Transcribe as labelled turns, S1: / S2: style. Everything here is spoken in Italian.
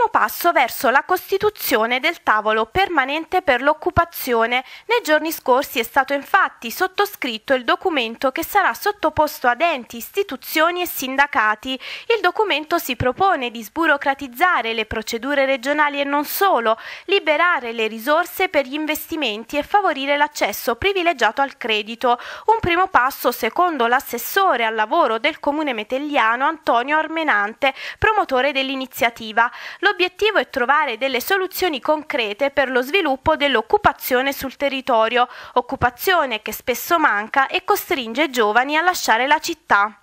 S1: primo passo verso la costituzione del tavolo permanente per l'occupazione. Nei giorni scorsi è stato infatti sottoscritto il documento che sarà sottoposto ad enti, istituzioni e sindacati. Il documento si propone di sburocratizzare le procedure regionali e non solo, liberare le risorse per gli investimenti e favorire l'accesso privilegiato al credito. Un primo passo secondo l'assessore al lavoro del comune metelliano Antonio Armenante, promotore dell'iniziativa. Lo L'obiettivo è trovare delle soluzioni concrete per lo sviluppo dell'occupazione sul territorio, occupazione che spesso manca e costringe i giovani a lasciare la città.